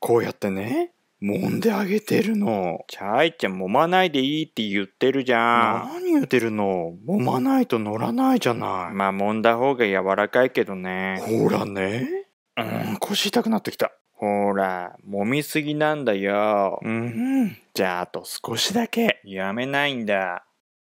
こうやってね、揉んであげてるの。チャイちゃん揉まないでいいって言ってるじゃん。何言ってるの揉まないと乗らないじゃない。まあ揉んだ方が柔らかいけどね。ほらね。うん、腰痛くなってきた。ほら、揉みすぎなんだよ。うん、じゃああと少しだけ。やめないんだ。